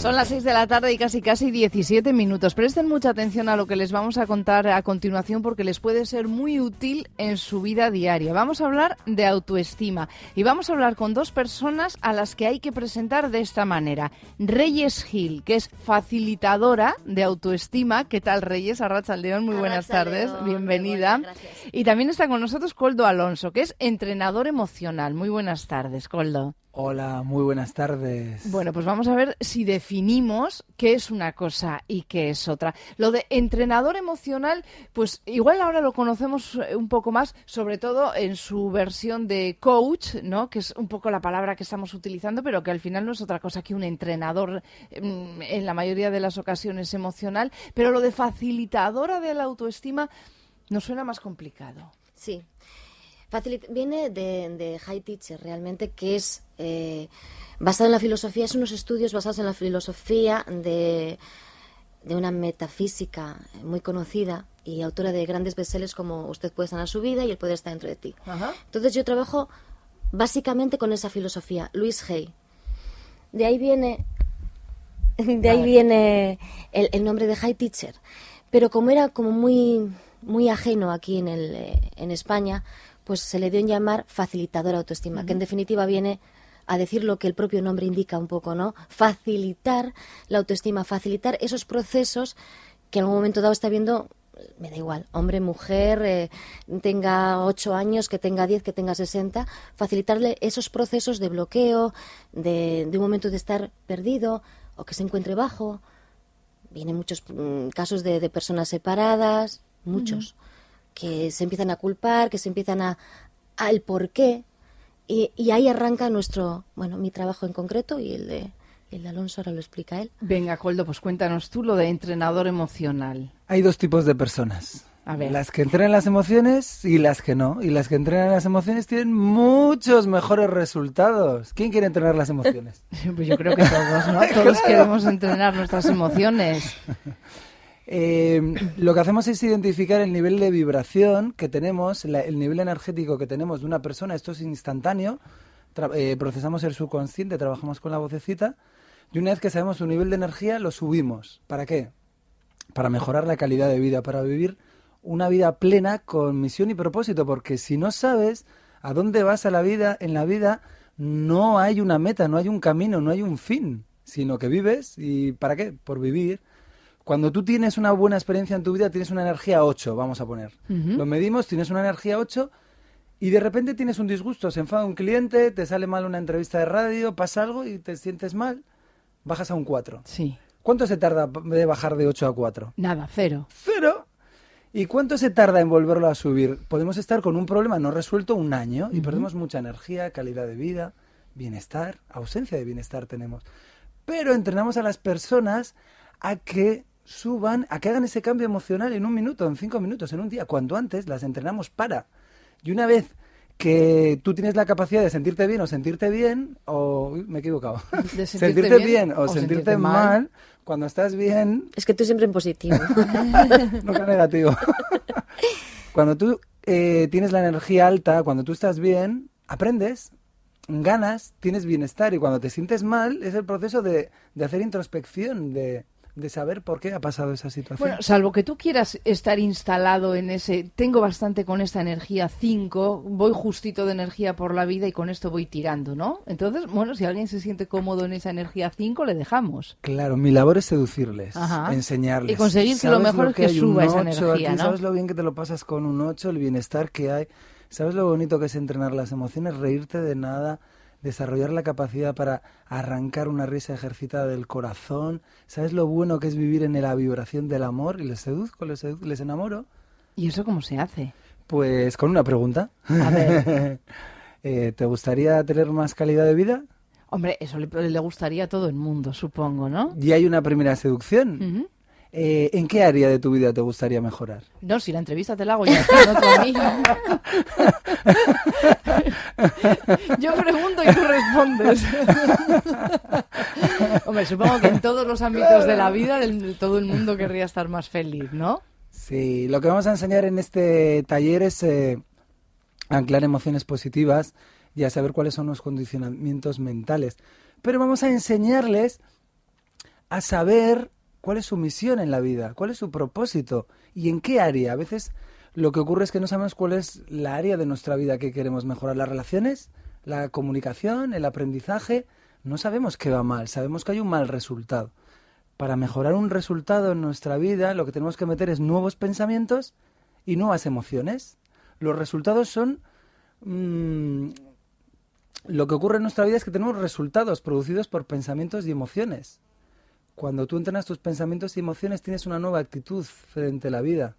Son las 6 de la tarde y casi casi 17 minutos. Presten mucha atención a lo que les vamos a contar a continuación porque les puede ser muy útil en su vida diaria. Vamos a hablar de autoestima y vamos a hablar con dos personas a las que hay que presentar de esta manera. Reyes Gil, que es facilitadora de autoestima. ¿Qué tal Reyes? Arracha León, muy buenas tardes. Bienvenida. y también está con nosotros Coldo Alonso, que es entrenador emocional. Muy buenas tardes, Coldo. Hola, muy buenas tardes. Bueno, pues vamos a ver si de definimos qué es una cosa y qué es otra. Lo de entrenador emocional, pues igual ahora lo conocemos eh, un poco más, sobre todo en su versión de coach, ¿no? Que es un poco la palabra que estamos utilizando, pero que al final no es otra cosa que un entrenador mm, en la mayoría de las ocasiones emocional, pero lo de facilitadora de la autoestima nos suena más complicado. Sí viene de, de, High Teacher, realmente, que es eh, basado en la filosofía, es unos estudios basados en la filosofía de, de una metafísica muy conocida y autora de grandes bestsellers como Usted puede sanar su vida y el poder está dentro de ti. Entonces yo trabajo básicamente con esa filosofía, Luis Hay. De ahí viene, de ahí viene el, el, nombre de High Teacher. Pero como era como muy, muy ajeno aquí en, el, eh, en España, pues se le dio en llamar facilitador autoestima, que en definitiva viene a decir lo que el propio nombre indica un poco, ¿no? Facilitar la autoestima, facilitar esos procesos que en algún momento dado está viendo me da igual, hombre, mujer, eh, tenga 8 años, que tenga 10, que tenga 60, facilitarle esos procesos de bloqueo, de, un momento de estar perdido o que se encuentre bajo. Vienen muchos mm, casos de, personas separadas, muchos que se empiezan a culpar, que se empiezan a, al por qué. Y, ahí arranca nuestro, bueno, mi trabajo en concreto y el de, el Alonso, ahora lo explica él. Venga, Coldo, pues cuéntanos tú lo de entrenador emocional. Hay dos tipos de personas. A Las que entrenan las emociones y las que no. Y las que entrenan las emociones tienen muchos mejores resultados. ¿Quién quiere entrenar las emociones? pues yo creo que todos, ¿no? Todos queremos entrenar nuestras emociones. Em, lo que hacemos es identificar el nivel de vibración que tenemos, el nivel energético que tenemos de una persona. Esto es instantáneo. Eh, procesamos el subconsciente, trabajamos con la vocecita. Y una vez que sabemos su nivel de energía, lo subimos. ¿Para qué? Para mejorar la calidad de vida, para vivir una vida plena con misión y propósito. Porque si no sabes a dónde vas a la vida, en la vida no hay una meta, no hay un camino, no hay un fin, sino que vives y ¿para qué? Por vivir cuando tú tienes una buena experiencia en tu vida, tienes una energía 8, vamos a poner. Lo medimos, tienes una energía 8 y de repente tienes un disgusto, se enfada un cliente, te sale mal una entrevista de radio, pasa algo y te sientes mal, bajas a un 4. Sí. ¿Cuánto se tarda de bajar de 8 a 4? Nada, cero. ¿Cero? ¿Y cuánto se tarda en volverlo a subir? Podemos estar con un problema no resuelto un año y perdemos mucha energía, calidad de vida, bienestar, ausencia de bienestar tenemos. Pero entrenamos a las personas a que suban, a que hagan ese cambio emocional en un minuto, en cinco minutos, en un día, cuando antes las entrenamos para. Y una vez que tú tienes la capacidad de sentirte bien o sentirte bien, o me he equivocado, sentirte, bien, o, sentirte, mal, cuando estás bien... Es que tú siempre en positivo. Nunca negativo. cuando tú eh, tienes la energía alta, cuando tú estás bien, aprendes, ganas, tienes bienestar y cuando te sientes mal es el proceso de hacer introspección, de de saber por qué ha pasado esa situación. Bueno, salvo que tú quieras estar instalado en ese, tengo bastante con esta energía 5, voy justito de energía por la vida y con esto voy tirando, ¿no? Entonces, bueno, si alguien se siente cómodo en esa energía 5, le dejamos. Claro, mi labor es seducirles, enseñarles. Y conseguir que lo mejor que es que suba esa energía, ¿no? ¿Sabes lo bien que te lo pasas con un 8, el bienestar que hay? ¿Sabes lo bonito que es entrenar las emociones? Reírte de nada, desarrollar la capacidad para arrancar una risa ejercitada del corazón. ¿Sabes lo bueno que es vivir en la vibración del amor? Y les seduzco, les, les enamoro. ¿Y eso cómo se hace? Pues con una pregunta. A ver. Eh, ¿Te gustaría tener más calidad de vida? Hombre, eso le, gustaría a todo el mundo, supongo, ¿no? Y hay una primera seducción. Eh, ¿En qué área de tu vida te gustaría mejorar? No, si la entrevista te la hago ya Yo pregunto y tú respondes. Hombre, supongo que en todos los ámbitos de la vida todo el mundo querría estar más feliz, ¿no? Sí, lo que vamos a enseñar en este taller es eh, anclar emociones positivas y a saber cuáles son los condicionamientos mentales. Pero vamos a enseñarles a saber ¿Cuál es su misión en la vida? ¿Cuál es su propósito? ¿Y en qué área? A veces lo que ocurre es que no sabemos cuál es la área de nuestra vida que queremos mejorar. Las relaciones, la comunicación, el aprendizaje. No sabemos qué va mal, sabemos que hay un mal resultado. Para mejorar un resultado en nuestra vida, lo que tenemos que meter es nuevos pensamientos y nuevas emociones. Los resultados son... Mm, lo que ocurre en nuestra vida es que tenemos resultados producidos por pensamientos y emociones. Cuando tú entrenas tus pensamientos y emociones, tienes una nueva actitud frente a la vida.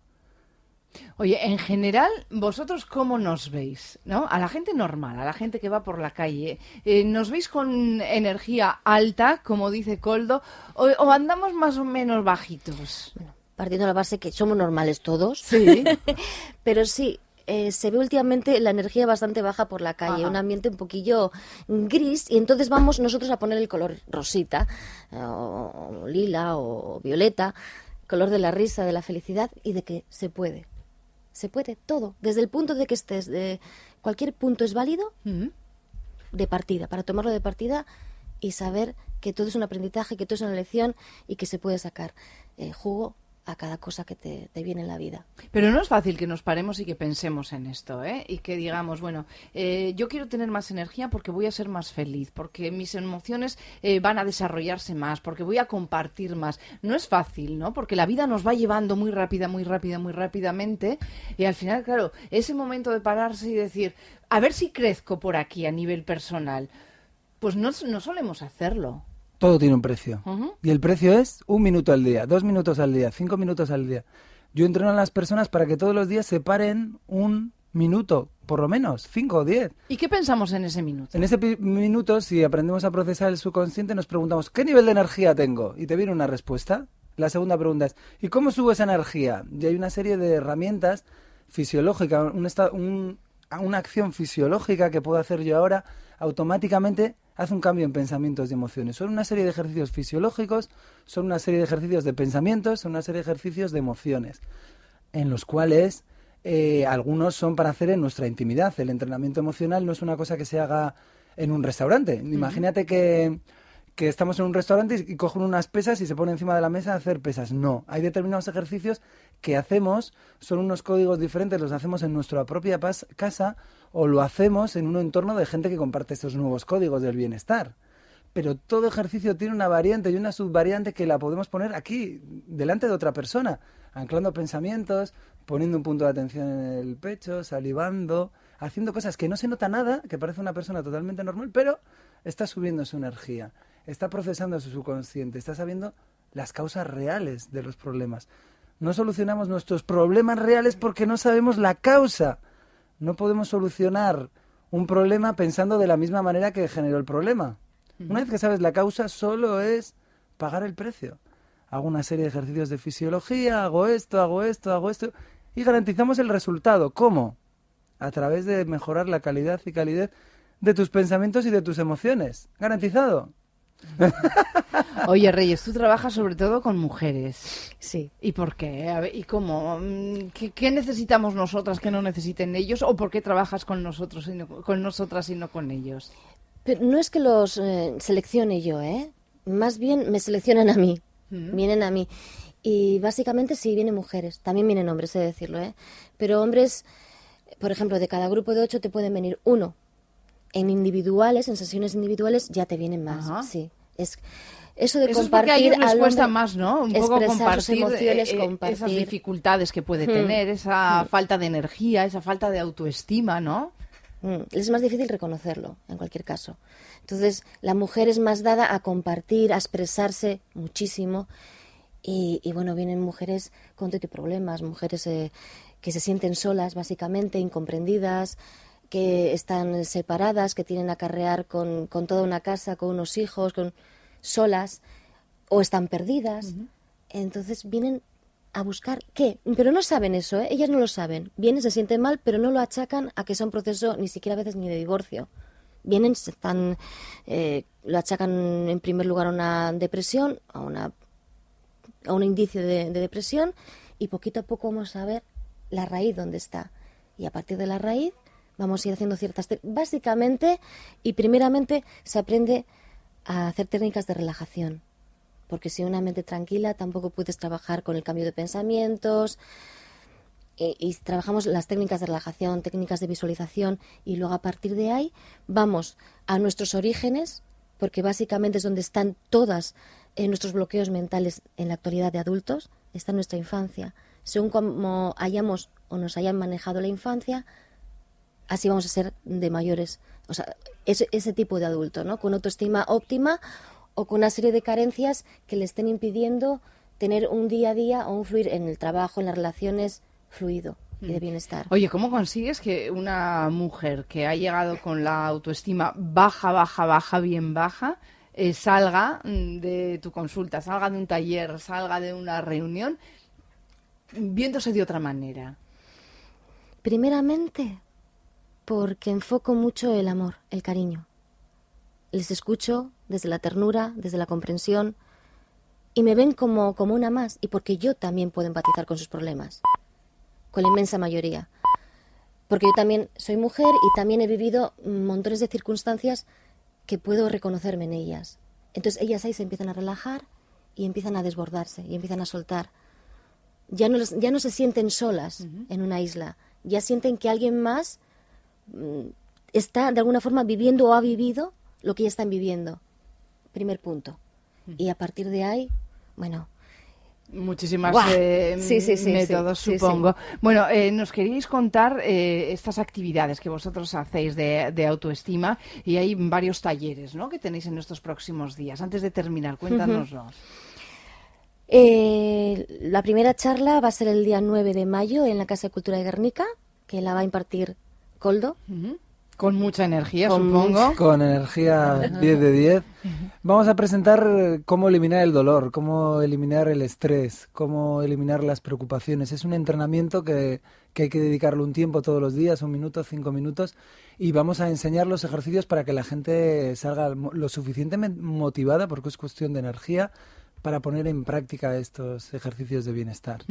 Oye, en general, vosotros cómo nos veis, ¿no? A la gente normal, a la gente que va por la calle, eh, ¿nos veis con energía alta, como dice Coldo, o, andamos más o menos bajitos? partiendo de la base que somos normales todos, sí. pero sí, eh, se ve últimamente la energía bastante baja por la calle, un ambiente un poquillo gris y entonces vamos nosotros a poner el color rosita eh, o, lila o violeta, color de la risa, de la felicidad y de que se puede. Se puede todo, desde el punto de que estés, de cualquier punto es válido de partida, para tomarlo de partida y saber que todo es un aprendizaje, que todo es una lección y que se puede sacar eh, jugo a cada cosa que te, viene en la vida. Pero no es fácil que nos paremos y que pensemos en esto, ¿eh? Y que digamos, bueno, eh, yo quiero tener más energía porque voy a ser más feliz, porque mis emociones eh, van a desarrollarse más, porque voy a compartir más. No es fácil, ¿no? Porque la vida nos va llevando muy rápida, muy rápida, muy rápidamente. Y al final, claro, ese momento de pararse y decir, a ver si crezco por aquí a nivel personal, pues no solemos hacerlo todo tiene un precio. Y el precio es un minuto al día, dos minutos al día, cinco minutos al día. Yo entreno a las personas para que todos los días se paren un minuto, por lo menos, cinco o diez. ¿Y qué pensamos en ese minuto? En ese minuto, si aprendemos a procesar el subconsciente, nos preguntamos, ¿qué nivel de energía tengo? Y te viene una respuesta. La segunda pregunta es, ¿y cómo subo esa energía? Y hay una serie de herramientas fisiológicas, una acción fisiológica que puedo hacer yo ahora automáticamente hace un cambio en pensamientos y emociones. Son una serie de ejercicios fisiológicos, son una serie de ejercicios de pensamientos, son una serie de ejercicios de emociones, en los cuales eh, algunos son para hacer en nuestra intimidad. El entrenamiento emocional no es una cosa que se haga en un restaurante. Imagínate que que estamos en un restaurante y cogen unas pesas y se ponen encima de la mesa a hacer pesas. No, hay determinados ejercicios que hacemos, son unos códigos diferentes, los hacemos en nuestra propia casa o lo hacemos en un entorno de gente que comparte estos nuevos códigos del bienestar. Pero todo ejercicio tiene una variante y una subvariante que la podemos poner aquí, delante de otra persona, anclando pensamientos, poniendo un punto de atención en el pecho, salivando, haciendo cosas que no se nota nada, que parece una persona totalmente normal, pero está subiendo su energía está procesando su subconsciente, está sabiendo las causas reales de los problemas. No solucionamos nuestros problemas reales porque no sabemos la causa. No podemos solucionar un problema pensando de la misma manera que generó el problema. Una vez que sabes la causa, solo es pagar el precio. Hago una serie de ejercicios de fisiología, hago esto, hago esto, hago esto, y garantizamos el resultado. ¿Cómo? A través de mejorar la calidad y calidez de tus pensamientos y de tus emociones. Garantizado. Oye, Reyes, tú trabajas sobre todo con mujeres. Sí. ¿Y por qué? ¿Y cómo? Mm, ¿Qué, necesitamos nosotras que no necesiten ellos? ¿O por qué trabajas con nosotros y con nosotras y no con ellos? Pero no es que los eh, seleccione yo, ¿eh? Más bien me seleccionan a mí. Mm. Vienen a mí. Y básicamente sí, vienen mujeres. También vienen hombres, he de decirlo, ¿eh? Pero hombres, por ejemplo, de cada grupo de ocho te pueden venir uno en individuales, en sesiones individuales, ya te vienen más. Sí. Es, eso de compartir. a les cuesta más, ¿no? Un poco compartir, emociones, eh, eh, compartir, esas dificultades que puede hmm. tener, esa hmm. falta de energía, esa falta de autoestima, ¿no? Hmm. Es más difícil reconocerlo, en cualquier caso. Entonces, la mujer es más dada a compartir, a expresarse muchísimo. Y, bueno, vienen mujeres con todo problemas, mujeres eh, que se sienten solas, básicamente, incomprendidas, que están separadas, que tienen a carrear con, toda una casa, con unos hijos, con solas, o están perdidas. Entonces vienen a buscar qué, pero no saben eso, ¿eh? ellas no lo saben. Vienen, se sienten mal, pero no lo achacan a que sea un proceso ni siquiera a veces ni de divorcio. Vienen, están, eh, lo achacan en primer lugar a una depresión, a, una, a un indicio de, de, depresión, y poquito a poco vamos a ver la raíz donde está. Y a partir de la raíz, vamos a ir haciendo ciertas. Básicamente y primeramente se aprende a hacer técnicas de relajación, porque si una mente tranquila tampoco puedes trabajar con el cambio de pensamientos. Y, trabajamos las técnicas de relajación, técnicas de visualización y luego a partir de ahí vamos a nuestros orígenes, porque básicamente es donde están todas eh, nuestros bloqueos mentales en la actualidad de adultos, está nuestra infancia. Según como hayamos o nos hayan manejado la infancia, así vamos a ser de mayores. O sea, ese, ese tipo de adulto, ¿no? Con autoestima óptima o con una serie de carencias que le estén impidiendo tener un día a día o un fluir en el trabajo, en las relaciones, fluido y de mm. bienestar. Oye, ¿cómo consigues que una mujer que ha llegado con la autoestima baja, baja, baja, bien baja, eh, salga mm, de tu consulta, salga de un taller, salga de una reunión, viéndose de otra manera? Primeramente, porque enfoco mucho el amor, el cariño. Les escucho desde la ternura, desde la comprensión, y me ven como, como una más, y porque yo también puedo empatizar con sus problemas, con la inmensa mayoría. Porque yo también soy mujer y también he vivido montones de circunstancias que puedo reconocerme en ellas. Entonces ellas ahí se empiezan a relajar y empiezan a desbordarse y empiezan a soltar. Ya no, ya no se sienten solas en una isla, ya sienten que alguien más Mm, está de alguna forma viviendo o ha vivido lo que ya están viviendo. Primer punto. Y a partir de ahí, bueno, muchísimas métodos, eh, supongo. Bueno, eh, nos queríais contar eh, estas actividades que vosotros hacéis de, autoestima y hay varios talleres ¿no? que tenéis en estos próximos días. Antes de terminar, cuéntanoslo. la primera charla va a ser el día 9 de mayo en la Casa de Cultura de Guernica, que la va a impartir Coldo. Con mucha energía, supongo. Con energía 10 de 10. Vamos a presentar eh, cómo eliminar el dolor, cómo eliminar el estrés, cómo eliminar las preocupaciones. Es un entrenamiento que, que hay que dedicarle un tiempo todos los días, un minuto, cinco minutos, y vamos a enseñar los ejercicios para que la gente salga lo suficientemente motivada, porque es cuestión de energía, para poner en práctica estos ejercicios de bienestar.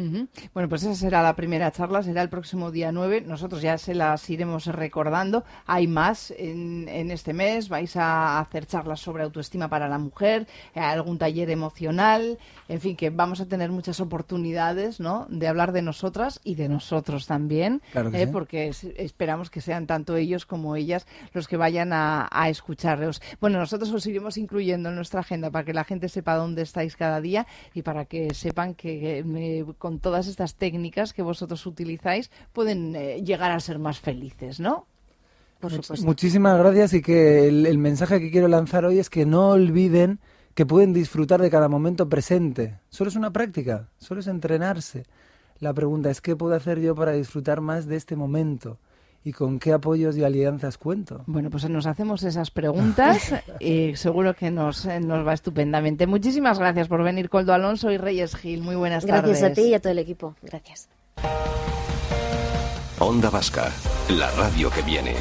Bueno, pues esa será la primera charla, será el próximo día 9. Nosotros ya se las iremos recordando. Hay más en, este mes. Vais a hacer charlas sobre autoestima para la mujer, eh, algún taller emocional, en fin, que vamos a tener muchas oportunidades ¿no? de hablar de nosotras y de nosotros también, eh, porque esperamos que sean tanto ellos como ellas los que vayan a, a escucharlos. Bueno, nosotros os iremos incluyendo en nuestra agenda para que la gente sepa dónde estáis cada día y para que sepan que eh, con todas estas técnicas que vosotros utilizáis pueden eh, llegar a ser más felices, ¿no? Muchísimas gracias y que el, el mensaje que quiero lanzar hoy es que no olviden que pueden disfrutar de cada momento presente. Solo es una práctica, solo es entrenarse. La pregunta es, ¿qué puedo hacer yo para disfrutar más de este momento? ¿Y con qué apoyos y alianzas cuento? Bueno, pues nos hacemos esas preguntas y seguro que nos, nos va estupendamente. Muchísimas gracias por venir, Coldo Alonso y Reyes Gil. Muy buenas tardes. Gracias a ti y a todo el equipo. Gracias. Onda Vasca, la radio que viene.